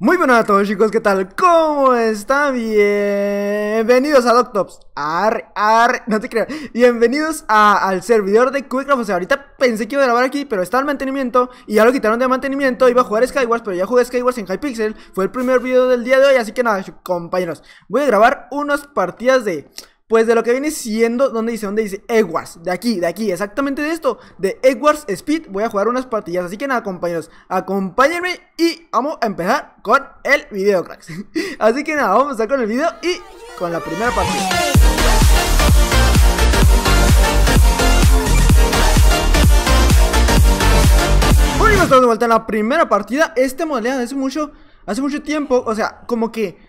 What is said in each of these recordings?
Muy buenas a todos chicos, ¿qué tal? ¿Cómo están? Bienvenidos a DocTops Ar, ar, no te creas Bienvenidos al servidor de Quickraft O sea, ahorita pensé que iba a grabar aquí, pero está en mantenimiento Y ya lo quitaron de mantenimiento Iba a jugar Skywars, pero ya jugué Skywars en Hypixel Fue el primer video del día de hoy, así que nada, compañeros Voy a grabar unas partidas de pues de lo que viene siendo, ¿dónde dice? ¿Dónde dice? Edwards, de aquí, de aquí, exactamente de esto, de Edwards Speed, voy a jugar unas partidas, así que nada compañeros, acompáñenme y vamos a empezar con el video, cracks. así que nada, vamos a empezar con el video y con la primera partida. Bueno, y estamos de vuelta en la primera partida, este modelo hace mucho hace mucho tiempo, o sea, como que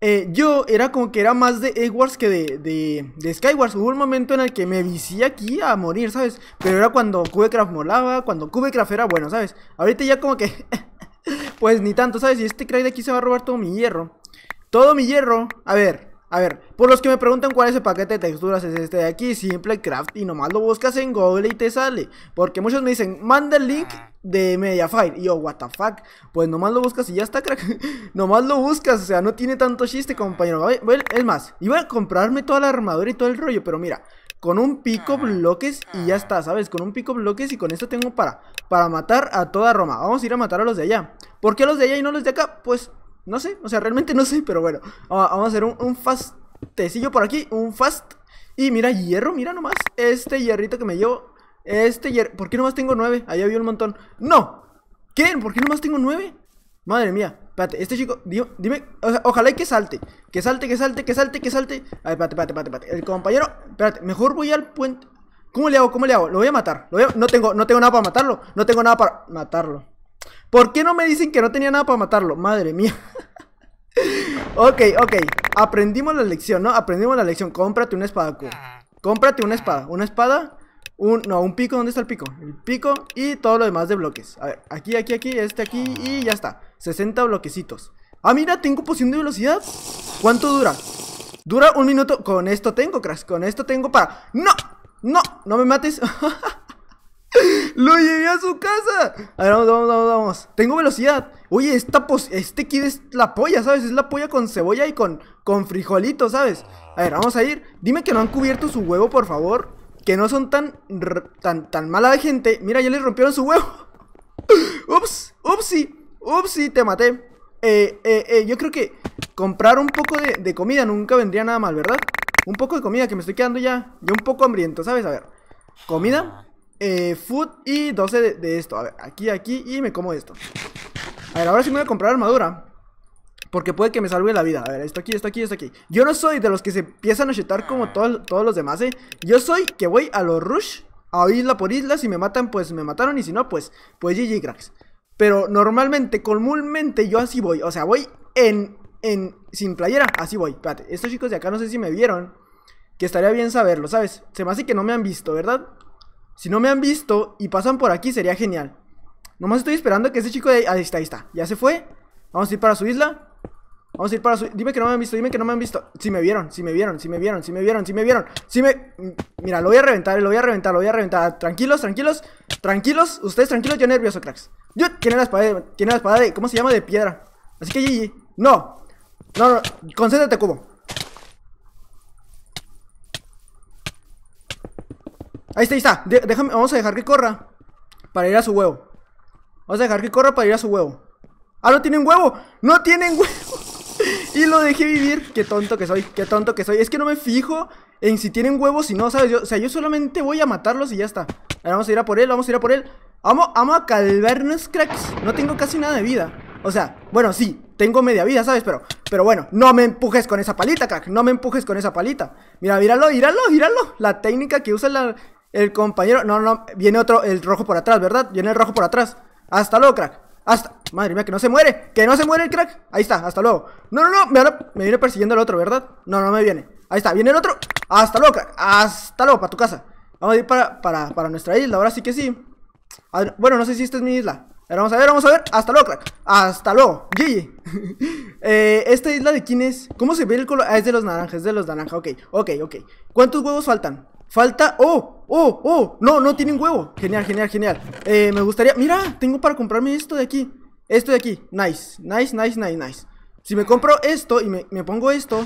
eh, yo era como que era más de Edwards que de, de, de Skywars. Hubo un momento en el que me vicié aquí a morir, ¿sabes? Pero era cuando Cubecraft molaba, cuando Cubecraft era bueno, ¿sabes? Ahorita ya como que... pues ni tanto, ¿sabes? Y este crack de aquí se va a robar todo mi hierro. Todo mi hierro. A ver, a ver, por los que me preguntan cuál es el paquete de texturas es este de aquí, simple craft y nomás lo buscas en Google y te sale. Porque muchos me dicen, manda el link ah. de Mediafire. Y yo, what the fuck. Pues nomás lo buscas y ya está, crack. nomás lo buscas, o sea, no tiene tanto chiste, compañero. es más, iba a comprarme toda la armadura y todo el rollo, pero mira, con un pico bloques y ya está, ¿sabes? Con un pico bloques y con esto tengo para, para matar a toda Roma. Vamos a ir a matar a los de allá. ¿Por qué los de allá y no los de acá? Pues no sé, o sea, realmente no sé, pero bueno. Ah, vamos a hacer un, fastecillo por aquí, un fast. Y mira, hierro, mira nomás. Este hierrito que me llevo. Este hierro. ¿Por qué nomás tengo nueve? Ahí había un montón. ¡No! ¿Qué? ¿Por qué nomás tengo nueve? Madre mía. Espérate, este chico, dime, ojalá que salte. Que salte, que salte, que salte, que salte. A ver, espérate, espérate, espérate, El compañero, espérate, mejor voy al puente. ¿Cómo le hago? ¿Cómo le hago? Lo voy a matar. No, tengo, no tengo nada para matarlo. No tengo nada para matarlo. ¿Por qué no me dicen que no tenía nada para matarlo? Madre mía. ok, ok. Aprendimos la lección, ¿no? Aprendimos la lección. Cómprate una espada, Q. Cómprate una espada. Una espada. Un, no, un pico. ¿Dónde está el pico? El pico y todo lo demás de bloques. A ver, aquí, aquí, aquí, este aquí y ya está. 60 bloquecitos. Ah, mira, tengo poción de velocidad. ¿Cuánto dura? Dura un minuto. Con esto tengo, Crash. Con esto tengo para... ¡No! ¡No! ¡No me mates! Lo llevé a su casa. A ver, vamos, vamos, vamos, Tengo velocidad. Oye, esta este kid es la polla, ¿sabes? Es la polla con cebolla y con, con frijolito, ¿sabes? A ver, vamos a ir. Dime que no han cubierto su huevo, por favor. Que no son tan, tan, tan mala gente. Mira, ya le rompieron su huevo. ups, upsi, upsi, te maté. Eh, eh, eh, yo creo que comprar un poco de, comida nunca vendría nada mal, ¿verdad? Un poco de comida, que me estoy quedando ya, Yo un poco hambriento, ¿sabes? A ver, comida eh, food y 12 de, esto. A ver, aquí, aquí y me como esto. A ver, ahora sí me voy a comprar armadura. Porque puede que me salve la vida. A ver, esto aquí, esto aquí, esto aquí. Yo no soy de los que se empiezan a chetar como todos, todos los demás, ¿eh? Yo soy que voy a los rush, a isla por isla. Si me matan, pues me mataron. Y si no, pues, pues GG, cracks. Pero normalmente, comúnmente, yo así voy. O sea, voy en, en, sin playera. Así voy. Espérate, estos chicos de acá no sé si me vieron. Que estaría bien saberlo, ¿sabes? Se me hace que no me han visto, ¿verdad? Si no me han visto y pasan por aquí, sería genial. Nomás estoy esperando que ese chico de ahí... está, ahí está. Ya se fue. Vamos a ir para su isla. Vamos a ir para su... Dime que no me han visto, dime que no me han visto. Si me vieron, si me vieron, si me vieron, si me vieron, si me vieron. Si me... Mira, lo voy a reventar, lo voy a reventar, lo voy a reventar. Ah, tranquilos, tranquilos. Tranquilos. Ustedes tranquilos, yo nervioso, cracks. Yo... Tiene la espada de... Tiene la espada de... ¿Cómo se llama? De piedra. Así que GG. No. No, no. Concéntrate, cubo. Ahí está, ahí está. déjame, vamos a dejar que corra. Para ir a su huevo. Vamos a dejar que corra para ir a su huevo. ¡Ah, no tienen huevo! ¡No tienen huevo! y lo dejé vivir. Qué tonto que soy, qué tonto que soy. Es que no me fijo en si tienen o si no, ¿sabes? o sea, yo solamente voy a matarlos y ya está. Ahora vamos a ir a por él, vamos a ir a por él. Vamos, vamos a calvernos, cracks. No tengo casi nada de vida. O sea, bueno, sí, tengo media vida, ¿sabes? Pero, pero bueno, no me empujes con esa palita, crack. No me empujes con esa palita. Mira, míralo, míralo, míralo. La técnica que usa la, el compañero. No, no. Viene otro. El rojo por atrás, ¿verdad? Viene el rojo por atrás. Hasta luego, crack. Hasta. Madre mía, que no se muere. Que no se muere el crack. Ahí está, hasta luego. No, no, no. Me, viene persiguiendo el otro, ¿verdad? No, no me viene. Ahí está, viene el otro. Hasta luego, crack. Hasta luego, para tu casa. Vamos a ir para, para, nuestra isla. Ahora sí que sí. Ah, bueno, no sé si esta es mi isla. vamos a ver, vamos a ver. Hasta luego, crack. Hasta luego. GG. eh, ¿Esta isla de quién es? ¿Cómo se ve el color? Ah, es de los naranjas, es de los naranjas. Ok, ok, ok. ¿Cuántos huevos faltan? Falta... ¡Oh! ¡Oh! ¡Oh! No, no un huevo. Genial, genial, genial. Eh, me gustaría... Mira, tengo para comprarme esto de aquí. Esto de aquí. Nice. Nice, nice, nice, nice. Si me compro esto y me, me pongo esto...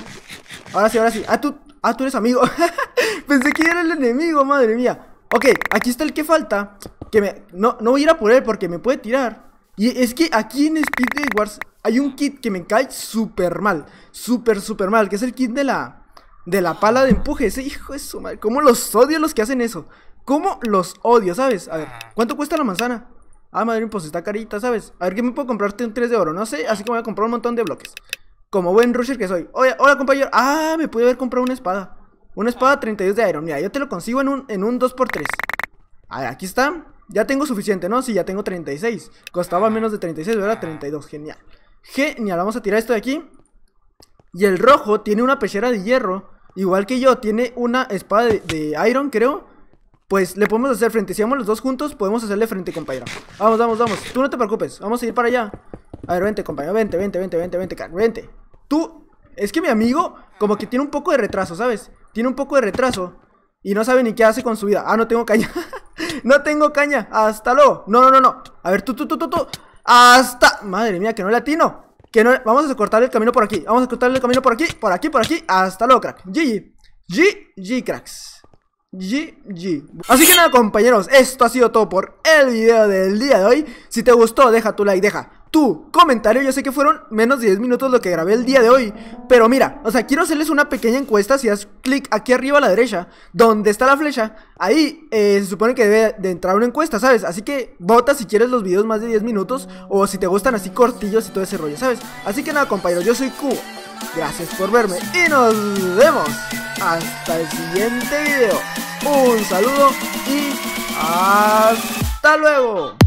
Ahora sí, ahora sí. Ah, tú, ah, tú eres amigo. Pensé que era el enemigo, madre mía. Ok, aquí está el que falta. Que me... No, no voy a ir a por él porque me puede tirar. Y es que aquí en Speed Wars hay un kit que me cae súper mal. Súper, súper mal. Que es el kit de la... De la pala de empuje, ese hijo de su madre. ¿Cómo los odio los que hacen eso? ¿Cómo los odio, sabes? A ver, ¿cuánto cuesta la manzana? Ah, madre, pues está carita, ¿sabes? A ver, ¿qué me puedo comprarte un 3 de oro? No sé, así que me voy a comprar un montón de bloques. Como buen rusher que soy. Oye, hola, compañero. Ah, me pude haber comprado una espada. Una espada 32 de iron. Mira, yo te lo consigo en un, en un 2x3. A ver, aquí está. Ya tengo suficiente, ¿no? Sí, ya tengo 36. Costaba menos de 36, era 32. Genial. Genial, vamos a tirar esto de aquí. Y el rojo tiene una pechera de hierro igual que yo, tiene una espada de, Iron, creo. Pues le podemos hacer frente. Si vamos los dos juntos, podemos hacerle frente, compañero. Vamos, vamos, vamos. Tú no te preocupes. Vamos a ir para allá. A ver, vente, compañero. Vente, vente, vente, vente, vente, Vente. Tú. Es que mi amigo, como que tiene un poco de retraso, ¿sabes? Tiene un poco de retraso. Y no sabe ni qué hace con su vida. Ah, no tengo caña. no tengo caña. Hasta luego. No, no, no, no. A ver, tú, tú, tú, tú, tú. Hasta. Madre mía, que no latino que no, vamos a cortar el camino por aquí, vamos a cortar el camino por aquí, por aquí, por aquí, hasta luego, crack. GG, GG, cracks. GG. Así que nada, compañeros, esto ha sido todo por el video del día de hoy. Si te gustó, deja tu like, deja tu comentario. Yo sé que fueron menos de 10 minutos lo que grabé el día de hoy. Pero mira, o sea, quiero hacerles una pequeña encuesta. Si das clic aquí arriba a la derecha, donde está la flecha, ahí eh, se supone que debe de entrar una encuesta, ¿sabes? Así que vota si quieres los videos más de 10 minutos o si te gustan así cortillos y todo ese rollo, ¿sabes? Así que nada, compañero, yo soy Q Gracias por verme y nos vemos hasta el siguiente video. Un saludo y hasta luego.